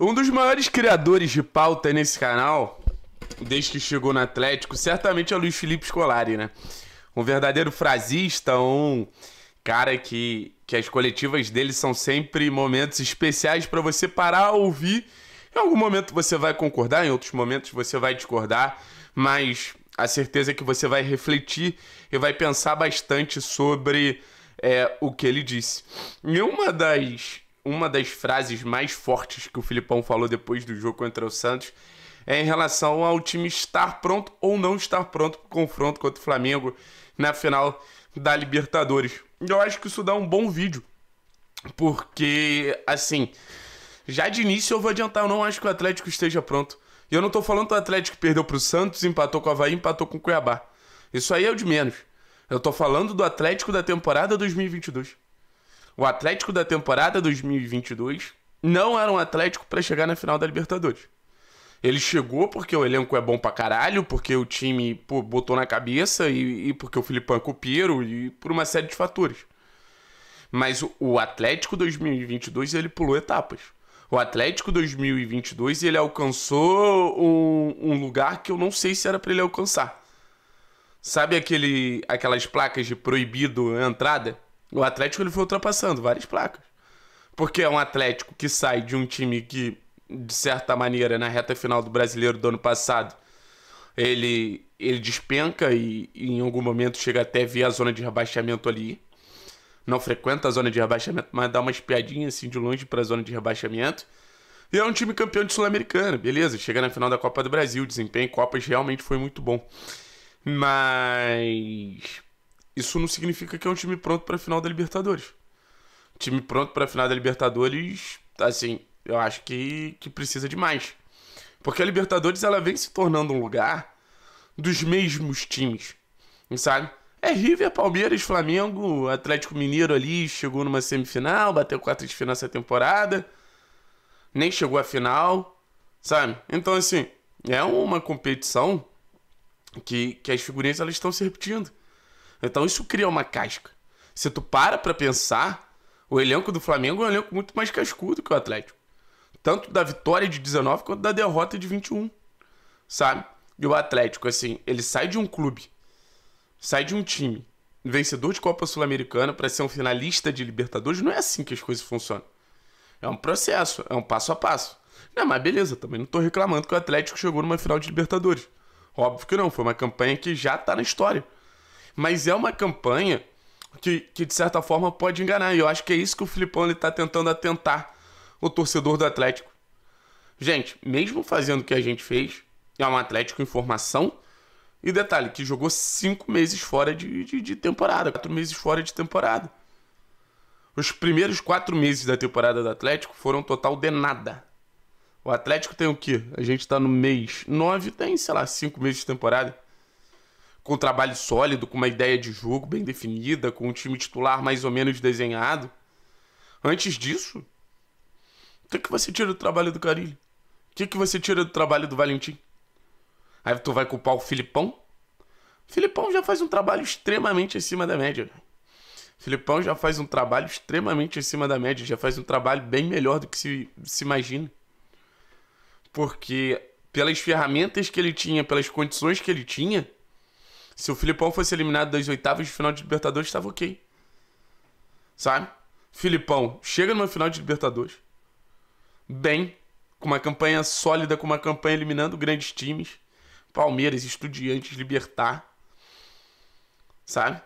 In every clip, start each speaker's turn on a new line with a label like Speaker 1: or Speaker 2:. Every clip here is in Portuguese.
Speaker 1: Um dos maiores criadores de pauta nesse canal, desde que chegou no Atlético, certamente é o Luiz Felipe Scolari, né? Um verdadeiro frasista, um cara que, que as coletivas dele são sempre momentos especiais para você parar, ouvir. Em algum momento você vai concordar, em outros momentos você vai discordar, mas a certeza é que você vai refletir e vai pensar bastante sobre é, o que ele disse. E uma das uma das frases mais fortes que o Filipão falou depois do jogo contra o Santos é em relação ao time estar pronto ou não estar pronto para o confronto contra o Flamengo na final da Libertadores. Eu acho que isso dá um bom vídeo, porque, assim, já de início eu vou adiantar, eu não acho que o Atlético esteja pronto. E eu não estou falando que o Atlético perdeu para o Santos, empatou com o Havaí, empatou com o Cuiabá. Isso aí é o de menos. Eu estou falando do Atlético da temporada 2022. O Atlético da temporada 2022 não era um Atlético para chegar na final da Libertadores. Ele chegou porque o elenco é bom pra caralho, porque o time pô, botou na cabeça e, e porque o Filipão é copeiro e por uma série de fatores. Mas o, o Atlético 2022 ele pulou etapas. O Atlético 2022 ele alcançou um, um lugar que eu não sei se era para ele alcançar. Sabe aquele, aquelas placas de proibido entrada? O Atlético ele foi ultrapassando várias placas. Porque é um Atlético que sai de um time que, de certa maneira, na reta final do brasileiro do ano passado, ele, ele despenca e, e em algum momento chega até via a zona de rebaixamento ali. Não frequenta a zona de rebaixamento, mas dá uma espiadinha assim de longe para a zona de rebaixamento. E é um time campeão de Sul-Americana, beleza. Chega na final da Copa do Brasil, desempenho em Copas realmente foi muito bom. Mas isso não significa que é um time pronto para a final da Libertadores. Time pronto para a final da Libertadores, assim, eu acho que, que precisa de mais. Porque a Libertadores ela vem se tornando um lugar dos mesmos times, sabe? É River, Palmeiras, Flamengo, Atlético Mineiro ali, chegou numa semifinal, bateu quatro de final essa temporada, nem chegou à final, sabe? Então, assim, é uma competição que, que as figurinhas elas estão se repetindo. Então isso cria uma casca. Se tu para pra pensar, o elenco do Flamengo é um elenco muito mais cascudo que o Atlético. Tanto da vitória de 19 quanto da derrota de 21. Sabe? E o Atlético, assim, ele sai de um clube, sai de um time, vencedor de Copa Sul-Americana para ser um finalista de Libertadores. Não é assim que as coisas funcionam. É um processo, é um passo a passo. Não, mas beleza, também não tô reclamando que o Atlético chegou numa final de Libertadores. Óbvio que não, foi uma campanha que já tá na história. Mas é uma campanha que, que de certa forma pode enganar. E eu acho que é isso que o Filipão está tentando atentar o torcedor do Atlético. Gente, mesmo fazendo o que a gente fez, é um Atlético em formação. E detalhe, que jogou cinco meses fora de, de, de temporada, quatro meses fora de temporada. Os primeiros quatro meses da temporada do Atlético foram um total de nada. O Atlético tem o quê? A gente tá no mês nove tem, sei lá, cinco meses de temporada com um trabalho sólido, com uma ideia de jogo bem definida, com um time titular mais ou menos desenhado. Antes disso, o que, é que você tira do trabalho do Carilho? O que, é que você tira do trabalho do Valentim? Aí tu vai culpar o Filipão? Filipão já faz um trabalho extremamente acima da média. Filipão já faz um trabalho extremamente acima da média, já faz um trabalho bem melhor do que se, se imagina. Porque pelas ferramentas que ele tinha, pelas condições que ele tinha, se o Filipão fosse eliminado das oitavas de final de Libertadores, estava ok. Sabe? Filipão chega numa final de Libertadores, bem, com uma campanha sólida, com uma campanha eliminando grandes times. Palmeiras, Estudiantes, Libertar. Sabe?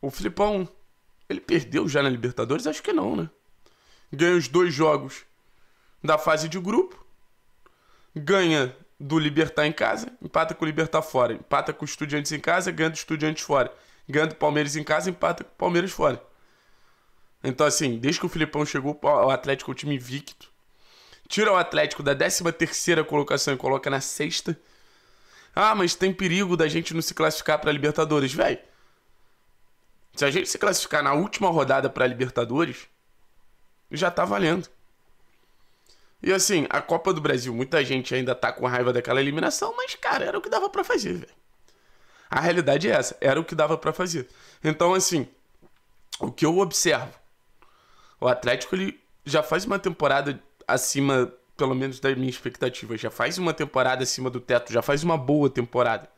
Speaker 1: O Filipão, ele perdeu já na Libertadores? Acho que não, né? Ganha os dois jogos da fase de grupo. Ganha do Libertar em casa, empata com o Libertar fora. Empata com o Estudiantes em casa, ganha do Estudiantes fora. Ganha do Palmeiras em casa, empata com o Palmeiras fora. Então, assim, desde que o Filipão chegou, o Atlético é um time invicto. Tira o Atlético da 13 colocação e coloca na sexta. Ah, mas tem perigo da gente não se classificar para Libertadores, velho. Se a gente se classificar na última rodada para Libertadores, já tá valendo. E assim, a Copa do Brasil, muita gente ainda tá com raiva daquela eliminação, mas cara, era o que dava para fazer, velho. A realidade é essa, era o que dava para fazer. Então, assim, o que eu observo, o Atlético ele já faz uma temporada acima, pelo menos da minha expectativa, já faz uma temporada acima do teto, já faz uma boa temporada.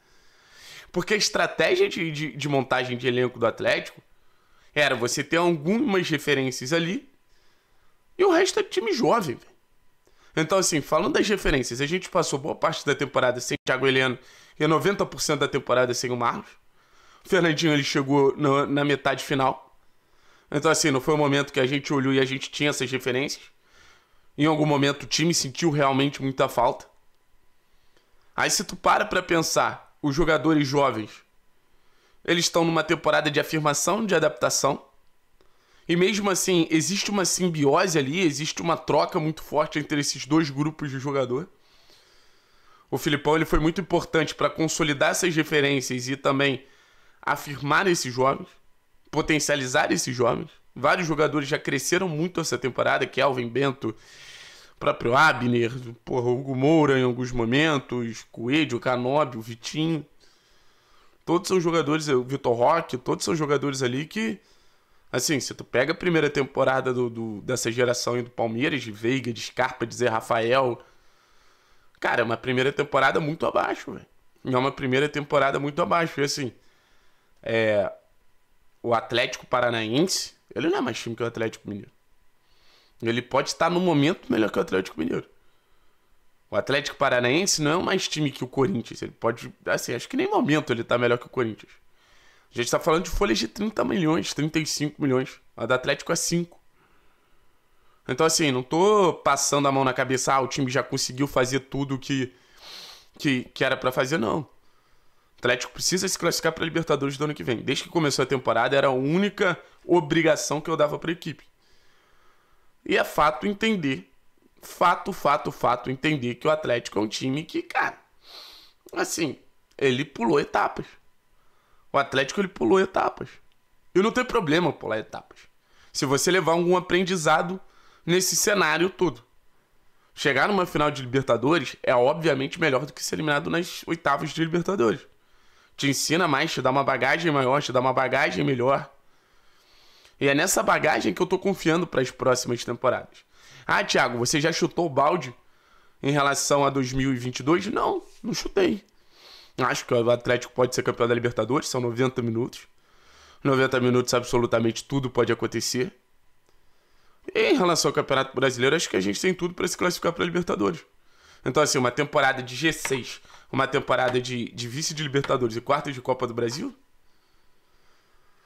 Speaker 1: Porque a estratégia de, de, de montagem de elenco do Atlético era você ter algumas referências ali e o resto é time jovem, velho. Então, assim, falando das referências, a gente passou boa parte da temporada sem Thiago Heleno e 90% da temporada sem o Marlos. O Fernandinho ele chegou no, na metade final. Então, assim, não foi o um momento que a gente olhou e a gente tinha essas referências. Em algum momento o time sentiu realmente muita falta. Aí, se tu para pra pensar, os jogadores jovens, eles estão numa temporada de afirmação, de adaptação. E mesmo assim, existe uma simbiose ali, existe uma troca muito forte entre esses dois grupos de jogador. O Filipão ele foi muito importante para consolidar essas referências e também afirmar esses jovens, potencializar esses jovens. Vários jogadores já cresceram muito essa temporada, Kelvin é Bento, próprio Abner, porra, Hugo Moura em alguns momentos, Coelho, Canóbio, Vitinho. Todos são jogadores, eh, o Vitor Roque, todos são jogadores ali que Assim, se tu pega a primeira temporada do, do dessa geração aí do Palmeiras, de Veiga, de Scarpa, de Zé Rafael. Cara, é uma primeira temporada muito abaixo, velho. É uma primeira temporada muito abaixo. E assim, é, o Atlético Paranaense, ele não é mais time que o Atlético Mineiro. Ele pode estar no momento melhor que o Atlético Mineiro. O Atlético Paranaense não é mais time que o Corinthians. Ele pode. Assim, acho que nem momento ele tá melhor que o Corinthians. A gente tá falando de folhas de 30 milhões, 35 milhões. A do Atlético é 5. Então, assim, não tô passando a mão na cabeça, ah, o time já conseguiu fazer tudo que, que, que era para fazer, não. O Atlético precisa se classificar para Libertadores do ano que vem. Desde que começou a temporada, era a única obrigação que eu dava para a equipe. E é fato entender, fato, fato, fato, entender que o Atlético é um time que, cara, assim, ele pulou etapas. O Atlético ele pulou etapas. E não tem problema pular etapas. Se você levar algum aprendizado nesse cenário todo. Chegar numa final de Libertadores é obviamente melhor do que ser eliminado nas oitavas de Libertadores. Te ensina mais, te dá uma bagagem maior, te dá uma bagagem melhor. E é nessa bagagem que eu tô confiando para as próximas temporadas. Ah, Thiago, você já chutou o balde em relação a 2022? Não, não chutei. Acho que o Atlético pode ser campeão da Libertadores, são 90 minutos. 90 minutos absolutamente tudo pode acontecer. E em relação ao Campeonato Brasileiro, acho que a gente tem tudo para se classificar para Libertadores. Então, assim, uma temporada de G6, uma temporada de, de vice de Libertadores e quarta de Copa do Brasil.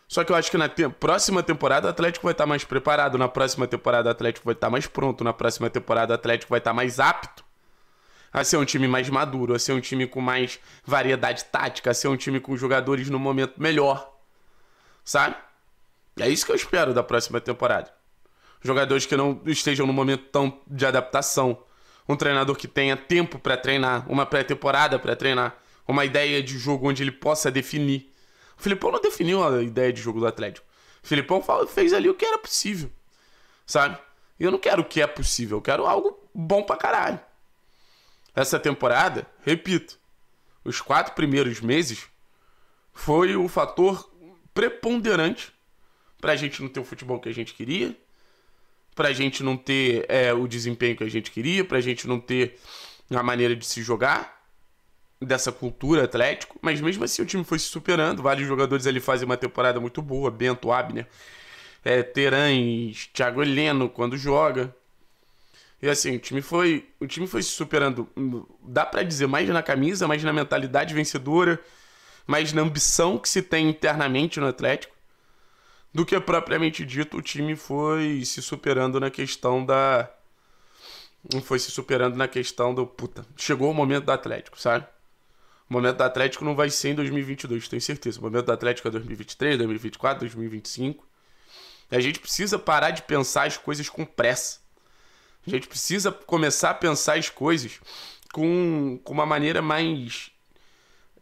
Speaker 1: Só que eu acho que na te próxima temporada o Atlético vai estar tá mais preparado, na próxima temporada o Atlético vai estar tá mais pronto, na próxima temporada o Atlético vai estar tá mais apto a ser um time mais maduro, a ser um time com mais variedade tática, a ser um time com jogadores no momento melhor. Sabe? É isso que eu espero da próxima temporada. Jogadores que não estejam no momento tão de adaptação. Um treinador que tenha tempo para treinar, uma pré-temporada para treinar, uma ideia de jogo onde ele possa definir. O Filipão não definiu a ideia de jogo do Atlético. O Filipão fez ali o que era possível, sabe? E eu não quero o que é possível, eu quero algo bom pra caralho. Essa temporada, repito, os quatro primeiros meses foi o fator preponderante para a gente não ter o futebol que a gente queria, para a gente não ter é, o desempenho que a gente queria, para a gente não ter a maneira de se jogar dessa cultura atlético, mas mesmo assim o time foi se superando, vários jogadores ali fazem uma temporada muito boa, Bento, Abner, é, Terães, Thiago Heleno quando joga, e assim, o time foi, o time foi se superando, hum, dá para dizer, mais na camisa, mais na mentalidade vencedora, mais na ambição que se tem internamente no Atlético, do que propriamente dito, o time foi se superando na questão da foi se superando na questão do puta, chegou o momento do Atlético, sabe? O momento do Atlético não vai ser em 2022, tenho certeza. O momento do Atlético é 2023, 2024, 2025. A gente precisa parar de pensar as coisas com pressa. A gente precisa começar a pensar as coisas com, com uma maneira mais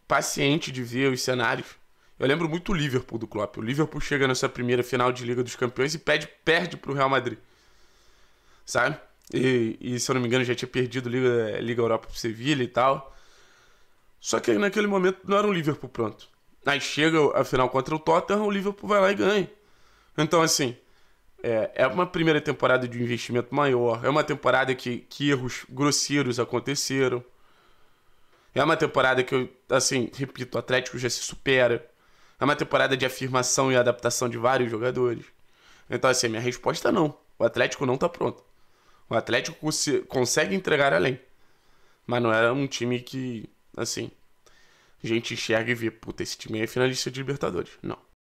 Speaker 1: paciente de ver os cenários. Eu lembro muito o Liverpool do Klopp. O Liverpool chega nessa primeira final de Liga dos Campeões e pede, perde para o Real Madrid. Sabe? E, e, se eu não me engano já tinha perdido Liga, Liga Europa o Sevilha e tal. Só que naquele momento não era um Liverpool pronto. Aí chega a final contra o Tottenham, o Liverpool vai lá e ganha. Então assim, é, é uma primeira temporada de um investimento maior. É uma temporada que, que erros grosseiros aconteceram. É uma temporada que eu, assim, repito, o Atlético já se supera. É uma temporada de afirmação e adaptação de vários jogadores. Então, assim, minha resposta é não. O Atlético não tá pronto. O Atlético cons consegue entregar além. Mas não era é um time que, assim, a gente enxerga e vê, puta, esse time é finalista de Libertadores. Não.